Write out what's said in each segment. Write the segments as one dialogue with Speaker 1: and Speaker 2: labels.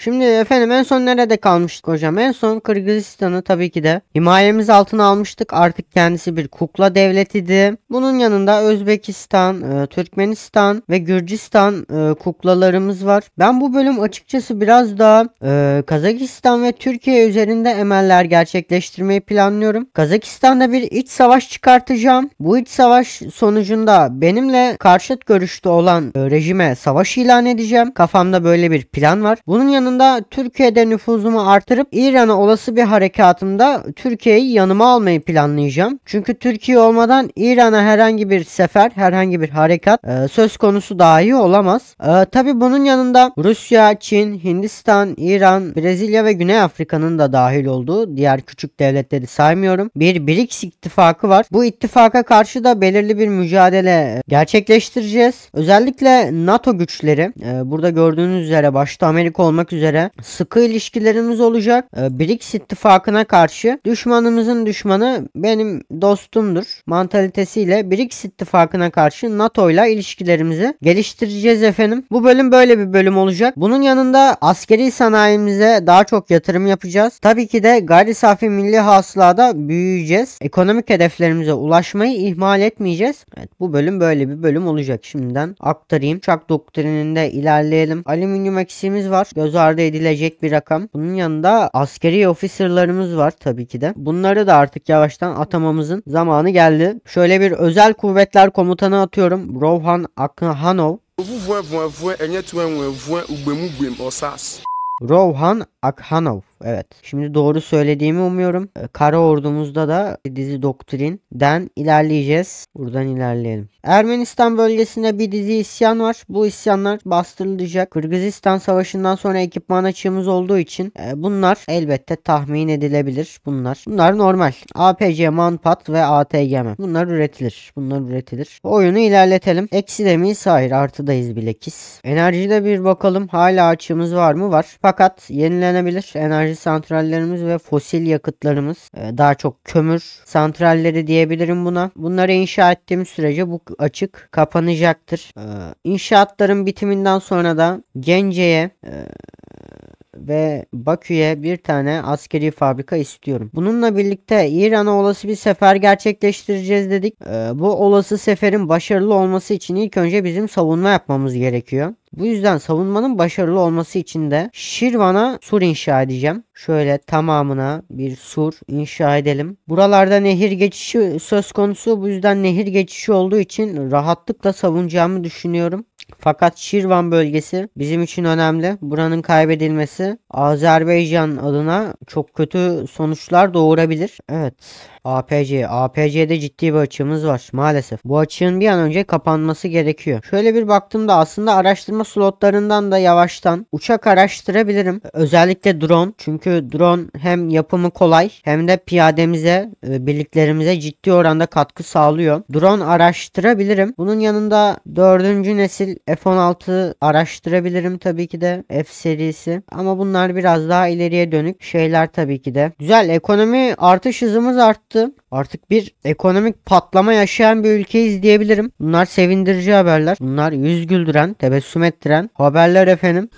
Speaker 1: Şimdi efendim en son nerede kalmıştık hocam? En son Kırgızistan'ı tabii ki de himayemiz altına almıştık. Artık kendisi bir kukla devletiydi. Bunun yanında Özbekistan, e, Türkmenistan ve Gürcistan e, kuklalarımız var. Ben bu bölüm açıkçası biraz daha e, Kazakistan ve Türkiye üzerinde emeller gerçekleştirmeyi planlıyorum. Kazakistan'da bir iç savaş çıkartacağım. Bu iç savaş sonucunda benimle karşıt görüşte olan rejime savaş ilan edeceğim. Kafamda böyle bir plan var. Bunun yanında Yanında Türkiye'de nüfuzumu artırıp İran'a olası bir harekatımda Türkiye'yi yanıma almayı planlayacağım. Çünkü Türkiye olmadan İran'a herhangi bir sefer, herhangi bir harekat e, söz konusu dahi olamaz. E, Tabi bunun yanında Rusya, Çin, Hindistan, İran, Brezilya ve Güney Afrika'nın da dahil olduğu diğer küçük devletleri saymıyorum. Bir BRICS ittifakı var. Bu ittifaka karşı da belirli bir mücadele e, gerçekleştireceğiz. Özellikle NATO güçleri e, burada gördüğünüz üzere başta Amerika olmak üzere üzere sıkı ilişkilerimiz olacak. Ee, BRICS ittifakına karşı düşmanımızın düşmanı benim dostumdur mantalitesiyle BRICS ittifakına karşı NATO ile ilişkilerimizi geliştireceğiz efendim. Bu bölüm böyle bir bölüm olacak. Bunun yanında askeri sanayimize daha çok yatırım yapacağız. Tabii ki de gayri safi milli hasılada büyüyeceğiz. Ekonomik hedeflerimize ulaşmayı ihmal etmeyeceğiz. Evet bu bölüm böyle bir bölüm olacak şimdiden aktarayım. Çak doktrininde ilerleyelim. Alüminyum eksiğimiz var. Göz ardı göz ardı edilecek bir rakam. Bunun yanında askeri officerlarımız var tabii ki de. Bunları da artık yavaştan atamamızın zamanı geldi. Şöyle bir özel kuvvetler komutanı atıyorum. Rohan Akhanov. Rohan Akhanov. Evet. Şimdi doğru söylediğimi umuyorum. Ee, kara ordumuzda da dizi Doktrin'den ilerleyeceğiz. Buradan ilerleyelim. Ermenistan bölgesinde bir dizi isyan var. Bu isyanlar bastırılacak. Kırgızistan Savaşı'ndan sonra ekipman açığımız olduğu için e, bunlar elbette tahmin edilebilir. Bunlar. Bunlar normal. APC, Manpat ve ATGM. Bunlar üretilir. Bunlar üretilir. Oyunu ilerletelim. Eksi de miyiz? Hayır. Artıdayız bilekis. Enerjide bir bakalım. Hala açığımız var mı? Var. Fakat yenilenebilir. Enerji enerji santrallerimiz ve fosil yakıtlarımız e, daha çok kömür santralleri diyebilirim buna. Bunları inşa ettiğimiz sürece bu açık kapanacaktır. E, inşaatların bitiminden sonra da Gence'ye e, ve Bakü'ye bir tane askeri fabrika istiyorum. Bununla birlikte İran'a olası bir sefer gerçekleştireceğiz dedik. Ee, bu olası seferin başarılı olması için ilk önce bizim savunma yapmamız gerekiyor. Bu yüzden savunmanın başarılı olması için de Şirvan'a sur inşa edeceğim. Şöyle tamamına bir sur inşa edelim. Buralarda nehir geçişi söz konusu. Bu yüzden nehir geçişi olduğu için rahatlıkla savunacağımı düşünüyorum. Fakat Şirvan bölgesi bizim için önemli. Buranın kaybedilmesi Azerbaycan adına çok kötü sonuçlar doğurabilir. Evet APC. APC'de ciddi bir açığımız var maalesef. Bu açığın bir an önce kapanması gerekiyor. Şöyle bir baktığımda aslında araştırma slotlarından da yavaştan uçak araştırabilirim. Özellikle drone. Çünkü drone hem yapımı kolay hem de piyademize, e, birliklerimize ciddi oranda katkı sağlıyor. Drone araştırabilirim. Bunun yanında 4. nesil F-16 araştırabilirim tabii ki de F serisi. Ama bunlar biraz daha ileriye dönük şeyler tabii ki de. Güzel ekonomi artış hızımız arttı arttı. Artık bir ekonomik patlama yaşayan bir ülkeyiz diyebilirim. Bunlar sevindirici haberler. Bunlar yüz güldüren, tebessüm ettiren haberler efendim.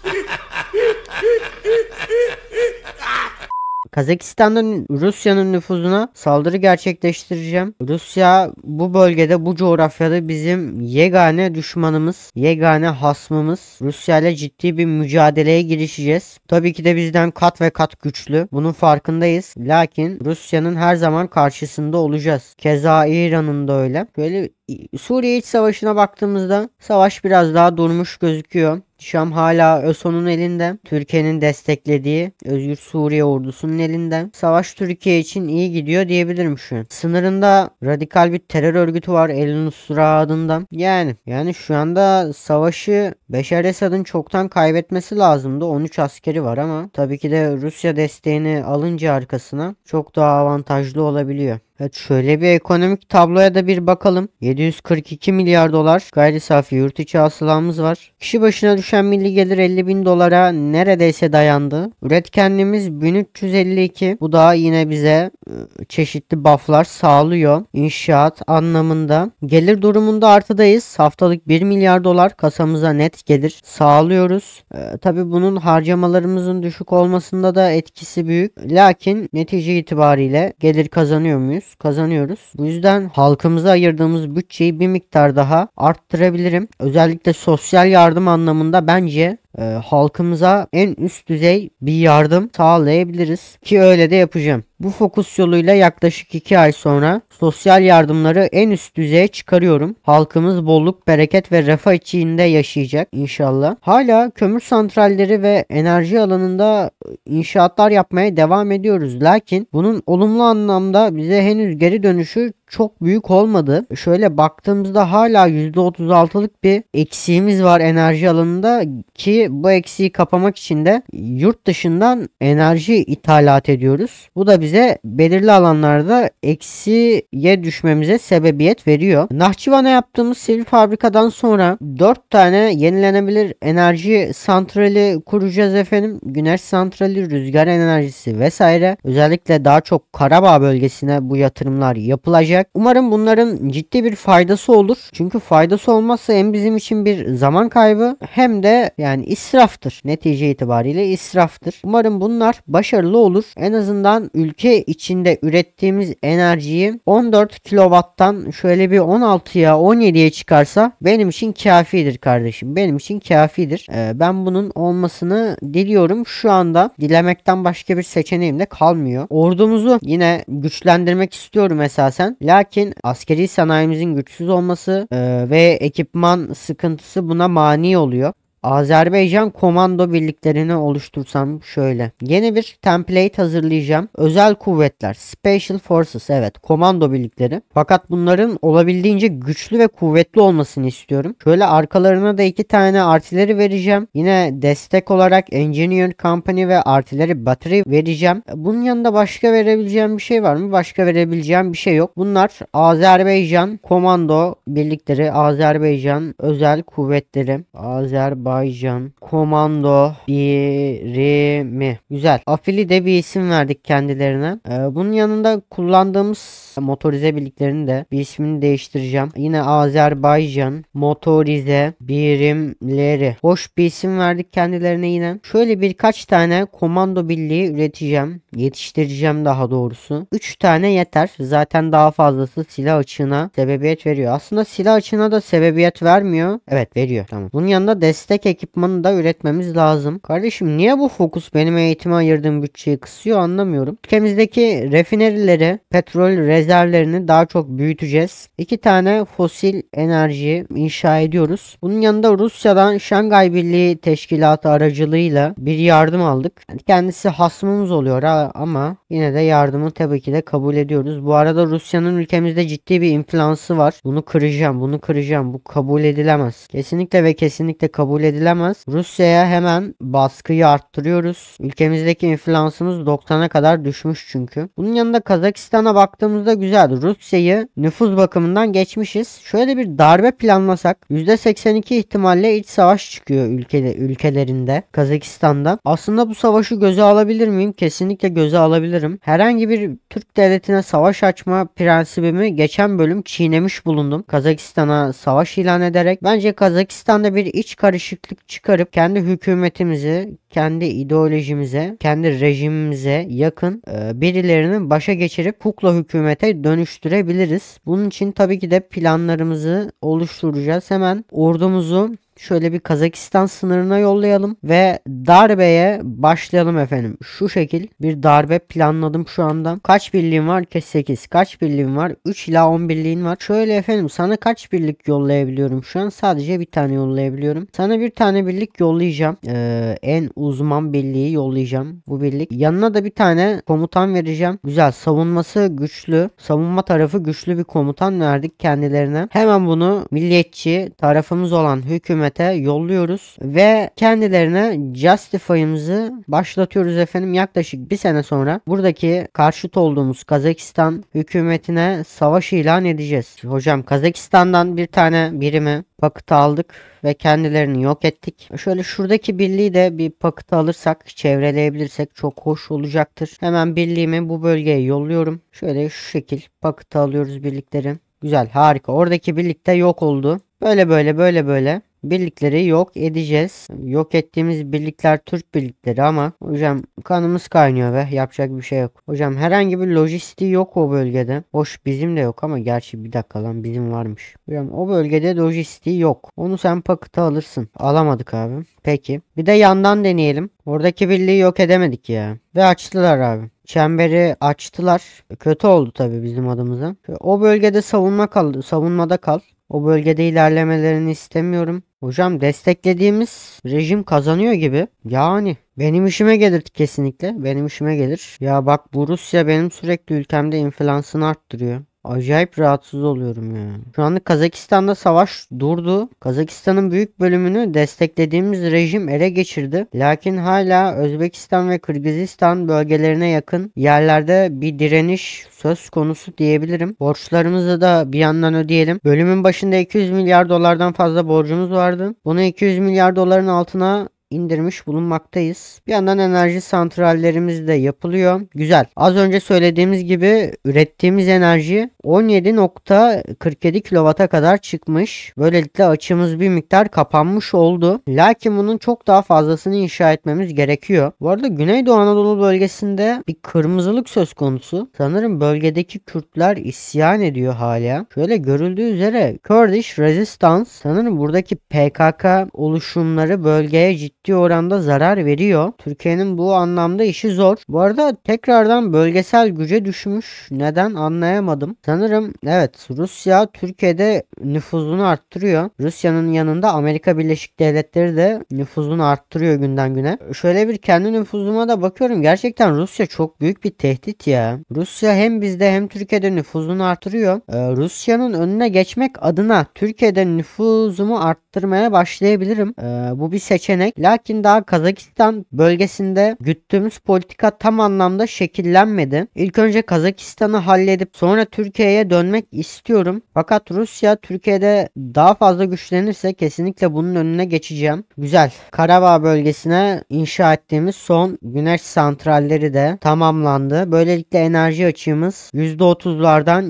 Speaker 1: Kazakistan'dan Rusya'nın nüfuzuna saldırı gerçekleştireceğim. Rusya bu bölgede bu coğrafyada bizim yegane düşmanımız, yegane hasmımız. Rusya ile ciddi bir mücadeleye girişeceğiz. Tabii ki de bizden kat ve kat güçlü. Bunun farkındayız. Lakin Rusya'nın her zaman karşısında olacağız. Keza İran'ın da öyle. Böyle Suriye iç savaşına baktığımızda savaş biraz daha durmuş gözüküyor. Şam hala ÖSO'nun elinde. Türkiye'nin desteklediği Özgür Suriye ordusunun elinde. Savaş Türkiye için iyi gidiyor diyebilirim şu an. Sınırında radikal bir terör örgütü var El Nusra adında. Yani yani şu anda savaşı Beşer Esad'ın çoktan kaybetmesi lazımdı. 13 askeri var ama tabii ki de Rusya desteğini alınca arkasına çok daha avantajlı olabiliyor. Evet şöyle bir ekonomik tabloya da bir bakalım. 742 milyar dolar gayri safi yurt içi hasılamız var. Kişi başına düşen milli gelir 50 bin dolara neredeyse dayandı. Üretkenliğimiz 1352. Bu da yine bize e, çeşitli bufflar sağlıyor. İnşaat anlamında. Gelir durumunda artıdayız. Haftalık 1 milyar dolar kasamıza net gelir sağlıyoruz. Ee, Tabi bunun harcamalarımızın düşük olmasında da etkisi büyük. Lakin netice itibariyle gelir kazanıyor muyuz? kazanıyoruz. Bu yüzden halkımıza ayırdığımız bütçeyi bir miktar daha arttırabilirim. Özellikle sosyal yardım anlamında bence e, halkımıza en üst düzey bir yardım sağlayabiliriz ki öyle de yapacağım. Bu fokus yoluyla yaklaşık 2 ay sonra sosyal yardımları en üst düzeye çıkarıyorum. Halkımız bolluk, bereket ve refah içinde yaşayacak inşallah. Hala kömür santralleri ve enerji alanında e, inşaatlar yapmaya devam ediyoruz. Lakin bunun olumlu anlamda bize henüz geri dönüşü çok büyük olmadı. Şöyle baktığımızda hala %36'lık bir eksiğimiz var enerji alanında ki bu eksiği kapamak için de yurt dışından enerji ithalat ediyoruz. Bu da bize belirli alanlarda eksiye düşmemize sebebiyet veriyor. Nahçıvan'a yaptığımız sivil fabrikadan sonra 4 tane yenilenebilir enerji santrali kuracağız efendim. Güneş santrali, rüzgar enerjisi vesaire. Özellikle daha çok Karabağ bölgesine bu yatırımlar yapılacak olacak. Umarım bunların ciddi bir faydası olur. Çünkü faydası olmazsa hem bizim için bir zaman kaybı hem de yani israftır. Netice itibariyle israftır. Umarım bunlar başarılı olur. En azından ülke içinde ürettiğimiz enerjiyi 14 kilovattan şöyle bir 16'ya 17'ye çıkarsa benim için kafidir kardeşim. Benim için kafidir. Ee, ben bunun olmasını diliyorum. Şu anda dilemekten başka bir seçeneğim de kalmıyor. Ordumuzu yine güçlendirmek istiyorum esasen. Lakin askeri sanayimizin güçsüz olması e, ve ekipman sıkıntısı buna mani oluyor. Azerbaycan komando birliklerini oluştursam şöyle. Yeni bir template hazırlayacağım. Özel kuvvetler, special forces evet komando birlikleri. Fakat bunların olabildiğince güçlü ve kuvvetli olmasını istiyorum. Şöyle arkalarına da iki tane artileri vereceğim. Yine destek olarak engineer company ve artileri battery vereceğim. Bunun yanında başka verebileceğim bir şey var mı? Başka verebileceğim bir şey yok. Bunlar Azerbaycan komando birlikleri, Azerbaycan özel kuvvetleri, Azerbaycan Azerbaycan Komando Birimi. Güzel. Afili de bir isim verdik kendilerine. Ee, bunun yanında kullandığımız motorize birliklerini de bir ismini değiştireceğim. Yine Azerbaycan Motorize Birimleri. Hoş bir isim verdik kendilerine yine. Şöyle birkaç tane komando birliği üreteceğim. Yetiştireceğim daha doğrusu. 3 tane yeter. Zaten daha fazlası silah açığına sebebiyet veriyor. Aslında silah açığına da sebebiyet vermiyor. Evet veriyor. Tamam. Bunun yanında destek yedek ekipmanı da üretmemiz lazım. Kardeşim niye bu fokus benim eğitime ayırdığım bütçeyi kısıyor anlamıyorum. Ülkemizdeki refinerileri, petrol rezervlerini daha çok büyüteceğiz. İki tane fosil enerji inşa ediyoruz. Bunun yanında Rusya'dan Şangay Birliği Teşkilatı aracılığıyla bir yardım aldık. kendisi hasmımız oluyor ama yine de yardımı tabii ki de kabul ediyoruz. Bu arada Rusya'nın ülkemizde ciddi bir inflansı var. Bunu kıracağım, bunu kıracağım. Bu kabul edilemez. Kesinlikle ve kesinlikle kabul edilemez edilemez. Rusya'ya hemen baskıyı arttırıyoruz. Ülkemizdeki inflansımız 90'a kadar düşmüş çünkü. Bunun yanında Kazakistan'a baktığımızda güzel. Rusya'yı nüfus bakımından geçmişiz. Şöyle bir darbe planlasak %82 ihtimalle iç savaş çıkıyor ülkede, ülkelerinde. Kazakistan'da. Aslında bu savaşı göze alabilir miyim? Kesinlikle göze alabilirim. Herhangi bir Türk devletine savaş açma prensibimi geçen bölüm çiğnemiş bulundum. Kazakistan'a savaş ilan ederek. Bence Kazakistan'da bir iç karışık eşitlik çıkarıp kendi hükümetimizi kendi ideolojimize, kendi rejimimize yakın e, birilerini başa geçirip kukla hükümete dönüştürebiliriz. Bunun için tabii ki de planlarımızı oluşturacağız. Hemen ordumuzu şöyle bir Kazakistan sınırına yollayalım ve darbeye başlayalım efendim. Şu şekil bir darbe planladım şu anda. Kaç birliğin var? 8. Kaç birliğin var? 3 ila 10 birliğin var. Şöyle efendim sana kaç birlik yollayabiliyorum? Şu an sadece bir tane yollayabiliyorum. Sana bir tane birlik yollayacağım. Ee, en uzman birliği yollayacağım. Bu birlik. Yanına da bir tane komutan vereceğim. Güzel. Savunması güçlü. Savunma tarafı güçlü bir komutan verdik kendilerine. Hemen bunu milliyetçi tarafımız olan hükümete yolluyoruz ve kendilerine Justify'ımızı başlatıyoruz efendim. Yaklaşık bir sene sonra buradaki karşıt olduğumuz Kazakistan hükümetine savaş ilan edeceğiz. Hocam Kazakistan'dan bir tane birimi pakıt aldık ve kendilerini yok ettik. Şöyle şuradaki birliği de bir pakıta alırsak, çevreleyebilirsek çok hoş olacaktır. Hemen birliğimi bu bölgeye yolluyorum. Şöyle şu şekil pakıta alıyoruz birlikleri. Güzel, harika. Oradaki birlikte yok oldu. Böyle böyle böyle böyle birlikleri yok edeceğiz. Yok ettiğimiz birlikler Türk birlikleri ama hocam kanımız kaynıyor ve yapacak bir şey yok. Hocam herhangi bir lojistiği yok o bölgede. Hoş bizim de yok ama gerçi bir dakika lan bizim varmış. Hocam o bölgede lojistiği yok. Onu sen pakıta alırsın. Alamadık abi. Peki. Bir de yandan deneyelim. Oradaki birliği yok edemedik ya. Ve açtılar abi. Çemberi açtılar. Kötü oldu tabii bizim adımıza. O bölgede savunma kal, savunmada kal. O bölgede ilerlemelerini istemiyorum. Hocam desteklediğimiz rejim kazanıyor gibi. Yani benim işime gelir kesinlikle. Benim işime gelir. Ya bak bu Rusya benim sürekli ülkemde inflansını arttırıyor. Acayip rahatsız oluyorum ya. Şu anda Kazakistan'da savaş durdu. Kazakistan'ın büyük bölümünü desteklediğimiz rejim ele geçirdi. Lakin hala Özbekistan ve Kırgızistan bölgelerine yakın yerlerde bir direniş söz konusu diyebilirim. Borçlarımızı da bir yandan ödeyelim. Bölümün başında 200 milyar dolardan fazla borcumuz vardı. Bunu 200 milyar doların altına indirmiş bulunmaktayız. Bir yandan enerji santrallerimiz de yapılıyor. Güzel. Az önce söylediğimiz gibi ürettiğimiz enerji 17.47 kW'a kadar çıkmış. Böylelikle açımız bir miktar kapanmış oldu. Lakin bunun çok daha fazlasını inşa etmemiz gerekiyor. Bu arada Güneydoğu Anadolu bölgesinde bir kırmızılık söz konusu. Sanırım bölgedeki Kürtler isyan ediyor hala. Şöyle görüldüğü üzere Kurdish Resistance sanırım buradaki PKK oluşumları bölgeye ciddi ciddi oranda zarar veriyor. Türkiye'nin bu anlamda işi zor. Bu arada tekrardan bölgesel güce düşmüş. Neden anlayamadım. Sanırım evet Rusya Türkiye'de nüfuzunu arttırıyor. Rusya'nın yanında Amerika Birleşik Devletleri de nüfuzunu arttırıyor günden güne. Şöyle bir kendi nüfuzuma da bakıyorum. Gerçekten Rusya çok büyük bir tehdit ya. Rusya hem bizde hem Türkiye'de nüfuzunu arttırıyor. Ee, Rusya'nın önüne geçmek adına Türkiye'de nüfuzumu arttırmaya başlayabilirim. Ee, bu bir seçenek. La Lakin daha Kazakistan bölgesinde güttüğümüz politika tam anlamda şekillenmedi. İlk önce Kazakistan'ı halledip sonra Türkiye'ye dönmek istiyorum. Fakat Rusya Türkiye'de daha fazla güçlenirse kesinlikle bunun önüne geçeceğim. Güzel. Karabağ bölgesine inşa ettiğimiz son güneş santralleri de tamamlandı. Böylelikle enerji açığımız %30'lardan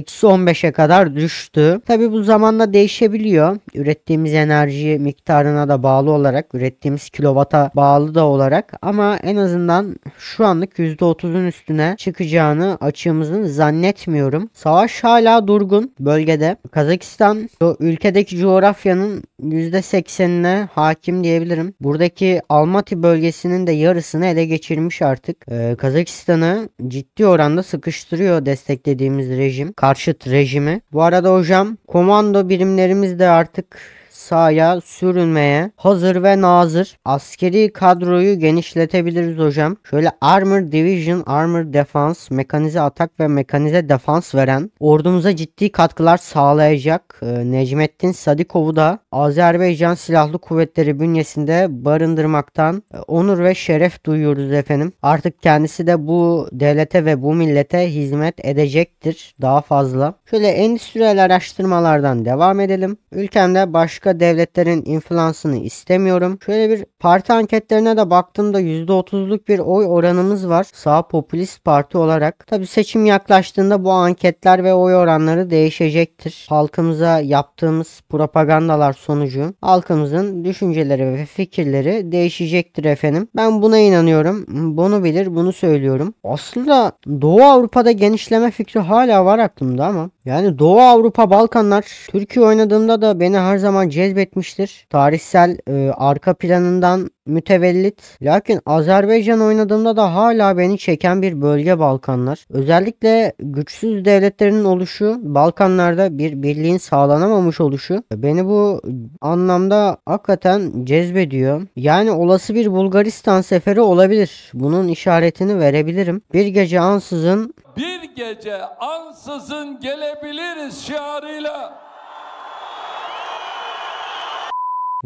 Speaker 1: %-15'e kadar düştü. Tabi bu zamanla değişebiliyor. Ürettiğimiz enerji miktarına da bağlı olarak ürettiğimiz kilovata bağlı da olarak ama en azından şu anlık %30'un üstüne çıkacağını açığımızın zannetmiyorum. Savaş hala durgun bölgede. Kazakistan ülkedeki coğrafyanın %80'ine hakim diyebilirim. Buradaki Almaty bölgesinin de yarısını ele geçirmiş artık. Ee, Kazakistan'ı ciddi oranda sıkıştırıyor desteklediğimiz rejim. Karşıt rejimi. Bu arada hocam komando birimlerimiz de artık sahaya sürünmeye hazır ve nazır. Askeri kadroyu genişletebiliriz hocam. Şöyle Armor Division, Armor Defense, mekanize atak ve mekanize defans veren ordumuza ciddi katkılar sağlayacak. Ee, Necmettin Sadikov'u da Azerbaycan Silahlı Kuvvetleri bünyesinde barındırmaktan e, onur ve şeref duyuyoruz efendim. Artık kendisi de bu devlete ve bu millete hizmet edecektir daha fazla. Şöyle endüstriyel araştırmalardan devam edelim. Ülkemde başka devletlerin influansını istemiyorum. Şöyle bir parti anketlerine de baktığımda %30'luk bir oy oranımız var. Sağ popülist parti olarak. Tabi seçim yaklaştığında bu anketler ve oy oranları değişecektir. Halkımıza yaptığımız propagandalar sonucu halkımızın düşünceleri ve fikirleri değişecektir efendim. Ben buna inanıyorum. Bunu bilir bunu söylüyorum. Aslında Doğu Avrupa'da genişleme fikri hala var aklımda ama yani Doğu Avrupa Balkanlar Türkiye oynadığımda da beni her zaman cezbediyor cezbetmiştir. Tarihsel e, arka planından mütevellit. Lakin Azerbaycan oynadığımda da hala beni çeken bir bölge Balkanlar. Özellikle güçsüz devletlerin oluşu, Balkanlarda bir birliğin sağlanamamış oluşu beni bu anlamda hakikaten cezbediyor. Yani olası bir Bulgaristan seferi olabilir. Bunun işaretini verebilirim. Bir gece ansızın bir gece ansızın gelebiliriz şiarıyla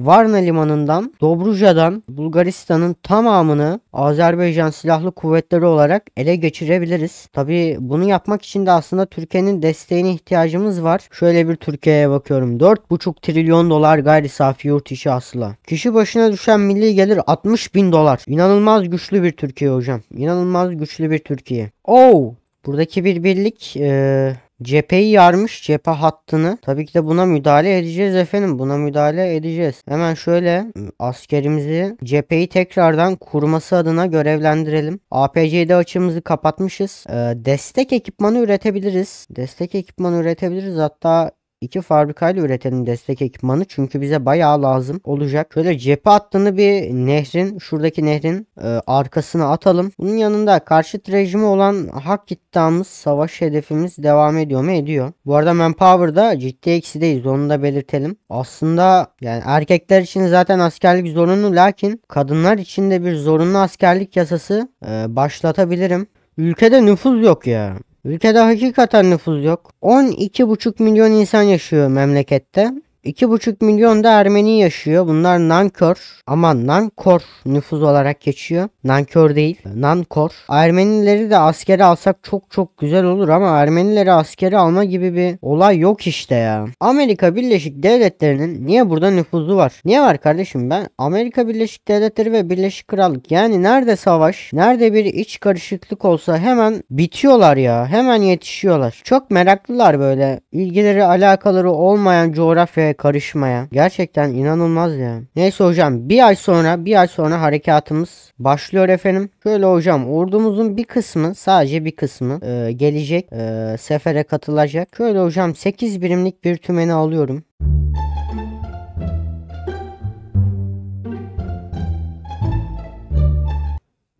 Speaker 1: Varna limanından Dobruja'dan Bulgaristan'ın tamamını Azerbaycan Silahlı Kuvvetleri olarak ele geçirebiliriz. Tabi bunu yapmak için de aslında Türkiye'nin desteğine ihtiyacımız var. Şöyle bir Türkiye'ye bakıyorum. 4,5 trilyon dolar gayri safi yurt içi asla. Kişi başına düşen milli gelir 60 bin dolar. İnanılmaz güçlü bir Türkiye hocam. İnanılmaz güçlü bir Türkiye. Oh! Buradaki bir birlik e, Cepheyi yarmış cephe hattını. Tabii ki de buna müdahale edeceğiz efendim. Buna müdahale edeceğiz. Hemen şöyle ıı, askerimizi cepheyi tekrardan kurması adına görevlendirelim. APC'de açığımızı kapatmışız. Ee, destek ekipmanı üretebiliriz. Destek ekipmanı üretebiliriz. Hatta İki fabrikayla üretelim destek ekipmanı çünkü bize bayağı lazım olacak. Şöyle cephe hattını bir nehrin şuradaki nehrin e, arkasına atalım. Bunun yanında karşıt rejimi olan hak iddiamız savaş hedefimiz devam ediyor mu? Ediyor. Bu arada manpower'da ciddi eksideyiz onu da belirtelim. Aslında yani erkekler için zaten askerlik zorunlu lakin kadınlar için de bir zorunlu askerlik yasası e, başlatabilirim. Ülkede nüfus yok ya. Ülkede hakikaten nüfuz yok. 12,5 milyon insan yaşıyor memlekette. 2,5 milyon da Ermeni yaşıyor. Bunlar nankör ama nankor nüfus olarak geçiyor. Nankör değil. Nankor. Ermenileri de askere alsak çok çok güzel olur ama Ermenileri askere alma gibi bir olay yok işte ya. Amerika Birleşik Devletleri'nin niye burada nüfuzu var? Niye var kardeşim ben? Amerika Birleşik Devletleri ve Birleşik Krallık yani nerede savaş, nerede bir iç karışıklık olsa hemen bitiyorlar ya. Hemen yetişiyorlar. Çok meraklılar böyle. İlgileri alakaları olmayan coğrafya olmaya karışmaya. Gerçekten inanılmaz ya. Neyse hocam bir ay sonra bir ay sonra harekatımız başlıyor efendim. Şöyle hocam ordumuzun bir kısmı sadece bir kısmı e, gelecek e, sefere katılacak. Şöyle hocam 8 birimlik bir tümeni alıyorum.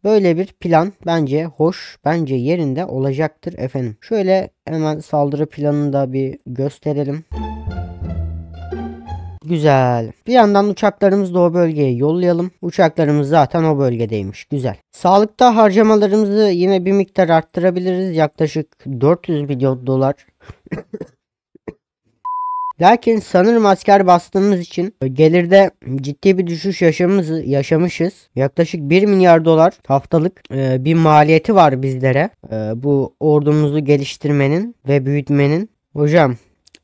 Speaker 1: Böyle bir plan bence hoş, bence yerinde olacaktır efendim. Şöyle hemen saldırı planını da bir gösterelim. Güzel. Bir yandan uçaklarımızı da o bölgeye yollayalım. Uçaklarımız zaten o bölgedeymiş. Güzel. Sağlıkta harcamalarımızı yine bir miktar arttırabiliriz. Yaklaşık 400 milyon dolar. Lakin sanırım asker bastığımız için gelirde ciddi bir düşüş yaşamız, yaşamışız. Yaklaşık 1 milyar dolar haftalık e, bir maliyeti var bizlere. E, bu ordumuzu geliştirmenin ve büyütmenin. Hocam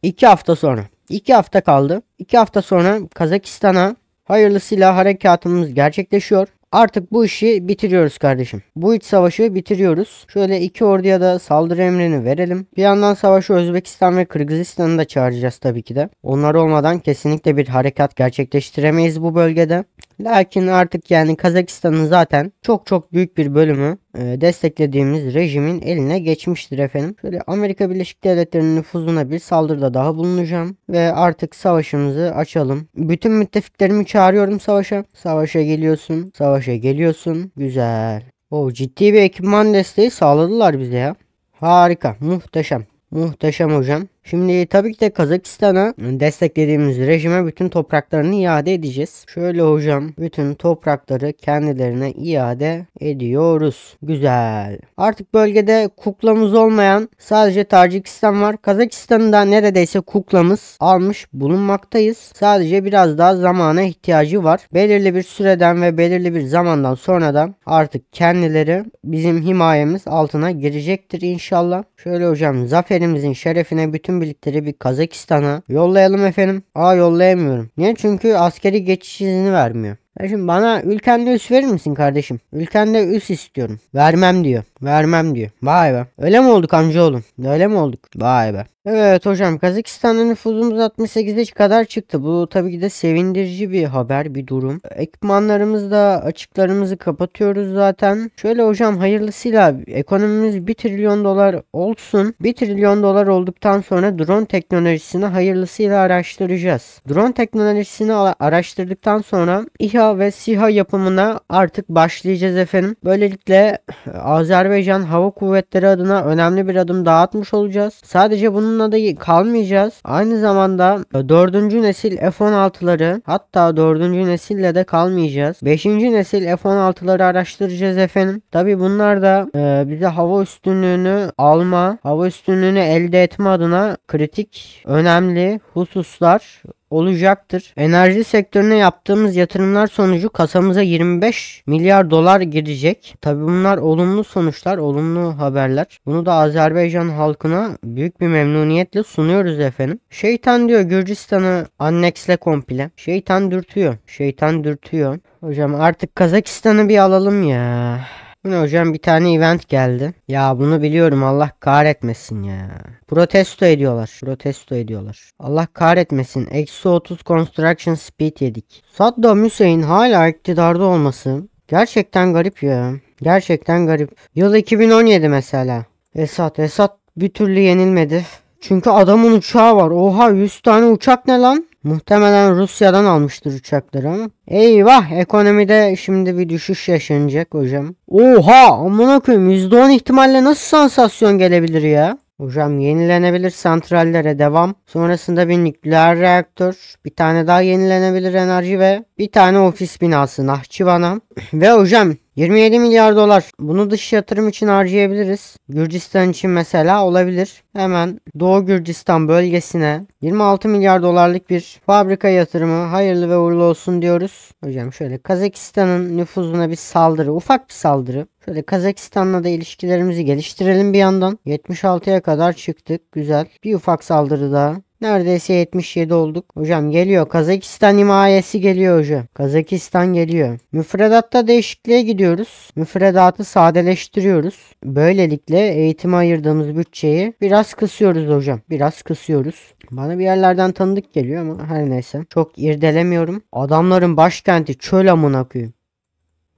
Speaker 1: 2 hafta sonra 2 hafta kaldı. 2 hafta sonra Kazakistan'a hayırlısıyla harekatımız gerçekleşiyor. Artık bu işi bitiriyoruz kardeşim. Bu iç savaşı bitiriyoruz. Şöyle iki orduya da saldırı emrini verelim. Bir yandan savaşı Özbekistan ve Kırgızistan'ı da çağıracağız tabii ki de. Onlar olmadan kesinlikle bir harekat gerçekleştiremeyiz bu bölgede. Lakin artık yani Kazakistan'ın zaten çok çok büyük bir bölümü e, desteklediğimiz rejimin eline geçmiştir efendim. Şöyle Amerika Birleşik Devletleri'nin nüfuzuna bir saldırıda daha bulunacağım ve artık savaşımızı açalım. Bütün müttefiklerimi çağırıyorum savaşa. Savaşa geliyorsun, savaşa geliyorsun. Güzel. O ciddi bir ekipman desteği sağladılar bize ya. Harika, muhteşem. Muhteşem hocam. Şimdi tabii ki de Kazakistan'a desteklediğimiz rejime bütün topraklarını iade edeceğiz. Şöyle hocam bütün toprakları kendilerine iade ediyoruz. Güzel. Artık bölgede kuklamız olmayan sadece Tacikistan var. Kazakistan'ı da neredeyse kuklamız almış bulunmaktayız. Sadece biraz daha zamana ihtiyacı var. Belirli bir süreden ve belirli bir zamandan sonra da artık kendileri bizim himayemiz altına girecektir inşallah. Şöyle hocam zaferimizin şerefine bütün tüm birlikleri bir Kazakistan'a yollayalım efendim. Aa yollayamıyorum. Niye? Çünkü askeri geçiş izni vermiyor. Ya şimdi bana ülkende üs verir misin kardeşim? Ülkende üs istiyorum. Vermem diyor. Vermem diyor. Vay be. Öyle mi olduk amca oğlum? Öyle mi olduk? Vay be. Evet hocam Kazakistan'da nüfusumuz 68'e kadar çıktı. Bu tabii ki de sevindirici bir haber, bir durum. Ekipmanlarımızda açıklarımızı kapatıyoruz zaten. Şöyle hocam hayırlısıyla ekonomimiz 1 trilyon dolar olsun. 1 trilyon dolar olduktan sonra drone teknolojisini hayırlısıyla araştıracağız. Drone teknolojisini araştırdıktan sonra İHA SİHA ve SİHA yapımına artık başlayacağız efendim. Böylelikle e, Azerbaycan Hava Kuvvetleri adına önemli bir adım daha atmış olacağız. Sadece bununla da kalmayacağız. Aynı zamanda 4. E, nesil F-16'ları hatta 4. nesille de kalmayacağız. 5. nesil F-16'ları araştıracağız efendim. Tabi bunlar da e, bize hava üstünlüğünü alma, hava üstünlüğünü elde etme adına kritik önemli hususlar olacaktır. Enerji sektörüne yaptığımız yatırımlar sonucu kasamıza 25 milyar dolar girecek. Tabi bunlar olumlu sonuçlar, olumlu haberler. Bunu da Azerbaycan halkına büyük bir memnuniyetle sunuyoruz efendim. Şeytan diyor Gürcistan'ı annexle komple. Şeytan dürtüyor. Şeytan dürtüyor. Hocam artık Kazakistan'ı bir alalım ya. Bu hocam bir tane event geldi. Ya bunu biliyorum Allah kahretmesin ya. Protesto ediyorlar. Protesto ediyorlar. Allah kahretmesin. Eksi 30 construction speed yedik. Saddam Hüseyin hala iktidarda olması gerçekten garip ya. Gerçekten garip. Yıl 2017 mesela. Esat Esat bir türlü yenilmedi. Çünkü adamın uçağı var. Oha 100 tane uçak ne lan? Muhtemelen Rusya'dan almıştır uçakları ama. Eyvah ekonomide şimdi bir düşüş yaşanacak hocam. Oha amına koyayım %10 ihtimalle nasıl sansasyon gelebilir ya? Hocam yenilenebilir santrallere devam. Sonrasında bir nükleer reaktör, bir tane daha yenilenebilir enerji ve bir tane ofis binası Nahçıvan'a. ve hocam 27 milyar dolar. Bunu dış yatırım için harcayabiliriz. Gürcistan için mesela olabilir. Hemen Doğu Gürcistan bölgesine 26 milyar dolarlık bir fabrika yatırımı hayırlı ve uğurlu olsun diyoruz. Hocam şöyle Kazakistan'ın nüfuzuna bir saldırı, ufak bir saldırı. Şöyle Kazakistan'la da ilişkilerimizi geliştirelim bir yandan. 76'ya kadar çıktık. Güzel. Bir ufak saldırı daha. Neredeyse 77 olduk. Hocam geliyor. Kazakistan himayesi geliyor hocam. Kazakistan geliyor. Müfredatta değişikliğe gidiyoruz. Müfredatı sadeleştiriyoruz. Böylelikle eğitime ayırdığımız bütçeyi biraz kısıyoruz hocam. Biraz kısıyoruz. Bana bir yerlerden tanıdık geliyor ama her neyse. Çok irdelemiyorum. Adamların başkenti çöl amına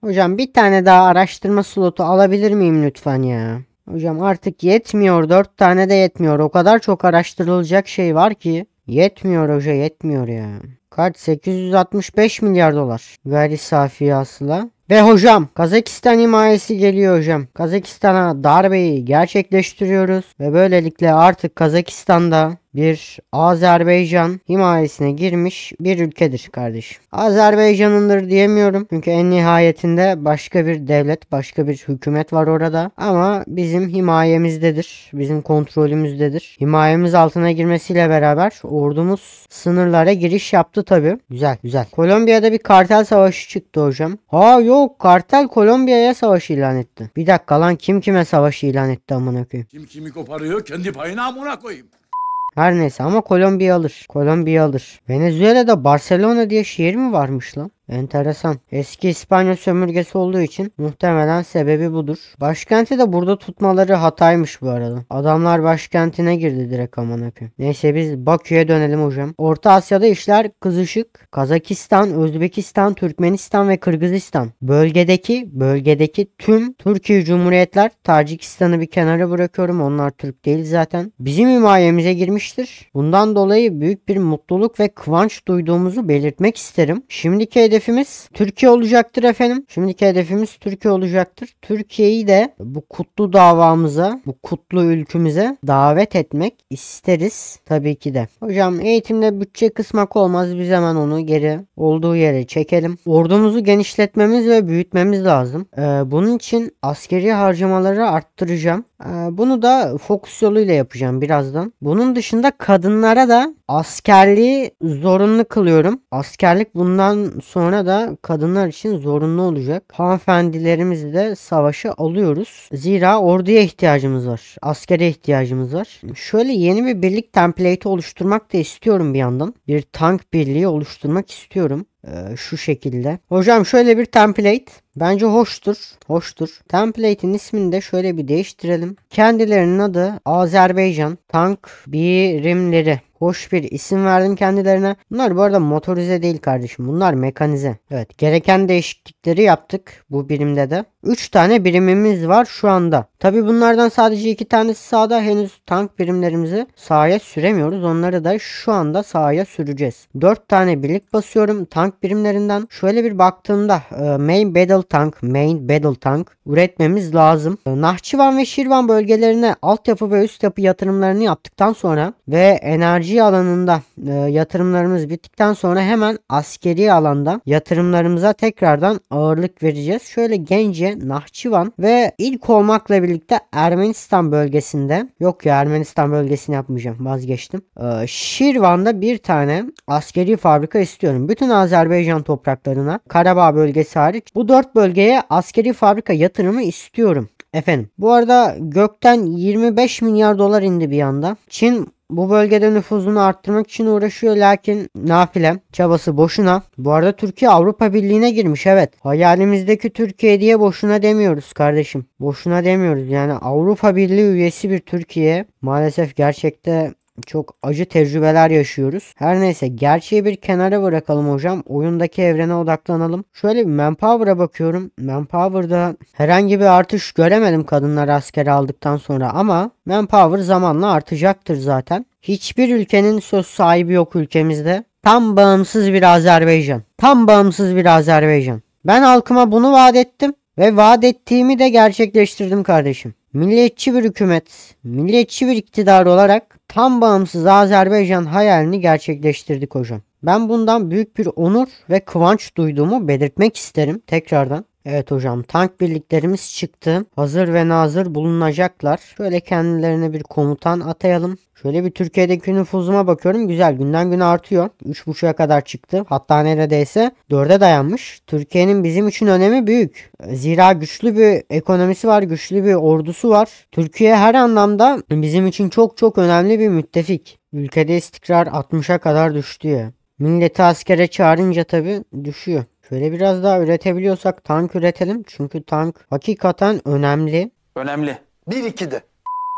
Speaker 1: Hocam bir tane daha araştırma slotu alabilir miyim lütfen ya? Hocam artık yetmiyor. Dört tane de yetmiyor. O kadar çok araştırılacak şey var ki. Yetmiyor hoca yetmiyor ya. Kaç? 865 milyar dolar. Gayri safi hasıla. Ve hocam Kazakistan himayesi geliyor hocam. Kazakistan'a darbeyi gerçekleştiriyoruz ve böylelikle artık Kazakistan'da bir Azerbaycan himayesine girmiş bir ülkedir kardeşim. Azerbaycan'ındır diyemiyorum. Çünkü en nihayetinde başka bir devlet, başka bir hükümet var orada. Ama bizim himayemizdedir. Bizim kontrolümüzdedir. Himayemiz altına girmesiyle beraber ordumuz sınırlara giriş yaptı Yaptı tabi. Güzel güzel. Kolombiya'da bir kartel savaşı çıktı hocam. Ha yok kartel Kolombiya'ya savaş ilan etti. Bir dakika lan kim kime savaş ilan etti amına koyayım. Kim kimi koparıyor kendi payına amına koyayım. Her neyse ama Kolombiya alır. Kolombiya alır. Venezuela'da Barcelona diye şehir mi varmış lan? Enteresan. Eski İspanya sömürgesi olduğu için muhtemelen sebebi budur. Başkenti de burada tutmaları hataymış bu arada. Adamlar başkentine girdi direkt aman yapayım. Neyse biz Bakü'ye dönelim hocam. Orta Asya'da işler kızışık. Kazakistan, Özbekistan, Türkmenistan ve Kırgızistan. Bölgedeki bölgedeki tüm Türkiye Cumhuriyetler Tacikistan'ı bir kenara bırakıyorum. Onlar Türk değil zaten. Bizim himayemize girmiştir. Bundan dolayı büyük bir mutluluk ve kıvanç duyduğumuzu belirtmek isterim. Şimdiki hedef hedefimiz Türkiye olacaktır efendim. Şimdiki hedefimiz Türkiye olacaktır. Türkiye'yi de bu kutlu davamıza, bu kutlu ülkümüze davet etmek isteriz tabii ki de. Hocam eğitimde bütçe kısmak olmaz. Biz hemen onu geri olduğu yere çekelim. Ordumuzu genişletmemiz ve büyütmemiz lazım. Ee, bunun için askeri harcamaları arttıracağım. Ee, bunu da fokus yoluyla yapacağım birazdan. Bunun dışında kadınlara da askerliği zorunlu kılıyorum. Askerlik bundan sonra sonra da kadınlar için zorunlu olacak. Hanımefendilerimizi de savaşa alıyoruz. Zira orduya ihtiyacımız var. Askere ihtiyacımız var. Şöyle yeni bir birlik template'i oluşturmak da istiyorum bir yandan. Bir tank birliği oluşturmak istiyorum. Ee, şu şekilde. Hocam şöyle bir template. Bence hoştur. Hoştur. Template'in ismini de şöyle bir değiştirelim. Kendilerinin adı Azerbaycan Tank Birimleri. Hoş bir isim verdim kendilerine. Bunlar bu arada motorize değil kardeşim. Bunlar mekanize. Evet gereken değişiklikleri yaptık bu birimde de. 3 tane birimimiz var şu anda. Tabi bunlardan sadece 2 tanesi sağda. Henüz tank birimlerimizi sahaya süremiyoruz. Onları da şu anda sahaya süreceğiz. 4 tane birlik basıyorum. Tank tank birimlerinden. Şöyle bir baktığımda e, main battle tank, main battle tank üretmemiz lazım. E, Nahçıvan ve Şirvan bölgelerine altyapı ve üst yapı yatırımlarını yaptıktan sonra ve enerji alanında e, yatırımlarımız bittikten sonra hemen askeri alanda yatırımlarımıza tekrardan ağırlık vereceğiz. Şöyle Gence, Nahçıvan ve ilk olmakla birlikte Ermenistan bölgesinde yok ya Ermenistan bölgesini yapmayacağım vazgeçtim. E, Şirvan'da bir tane askeri fabrika istiyorum. Bütün Azerbaycan Azerbaycan topraklarına, Karabağ bölgesi hariç bu dört bölgeye askeri fabrika yatırımı istiyorum. Efendim bu arada gökten 25 milyar dolar indi bir anda. Çin bu bölgede nüfuzunu arttırmak için uğraşıyor lakin nafile çabası boşuna. Bu arada Türkiye Avrupa Birliği'ne girmiş evet. Hayalimizdeki Türkiye diye boşuna demiyoruz kardeşim. Boşuna demiyoruz yani Avrupa Birliği üyesi bir Türkiye maalesef gerçekte çok acı tecrübeler yaşıyoruz. Her neyse gerçeği bir kenara bırakalım hocam. Oyundaki evrene odaklanalım. Şöyle bir Manpower'a bakıyorum. Manpower'da herhangi bir artış göremedim kadınlar askere aldıktan sonra ama Manpower zamanla artacaktır zaten. Hiçbir ülkenin söz sahibi yok ülkemizde. Tam bağımsız bir Azerbaycan. Tam bağımsız bir Azerbaycan. Ben halkıma bunu vaat ettim ve vaat ettiğimi de gerçekleştirdim kardeşim milliyetçi bir hükümet, milliyetçi bir iktidar olarak tam bağımsız Azerbaycan hayalini gerçekleştirdik hocam. Ben bundan büyük bir onur ve kıvanç duyduğumu belirtmek isterim tekrardan. Evet hocam tank birliklerimiz çıktı. Hazır ve nazır bulunacaklar. Şöyle kendilerine bir komutan atayalım. Şöyle bir Türkiye'deki nüfuzuma bakıyorum. Güzel günden güne artıyor. 3.5'a kadar çıktı. Hatta neredeyse 4'e dayanmış. Türkiye'nin bizim için önemi büyük. Zira güçlü bir ekonomisi var. Güçlü bir ordusu var. Türkiye her anlamda bizim için çok çok önemli bir müttefik. Ülkede istikrar 60'a kadar düştü ya. Milleti askere çağırınca tabi düşüyor. Şöyle biraz daha üretebiliyorsak tank üretelim. Çünkü tank hakikaten önemli. Önemli. 1-2 de.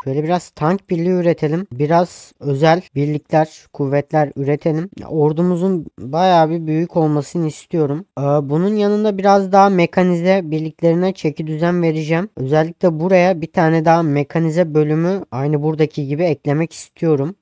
Speaker 1: Şöyle biraz tank birliği üretelim. Biraz özel birlikler, kuvvetler üretelim. Ordumuzun bayağı bir büyük olmasını istiyorum. Ee, bunun yanında biraz daha mekanize birliklerine çeki düzen vereceğim. Özellikle buraya bir tane daha mekanize bölümü aynı buradaki gibi eklemek istiyorum.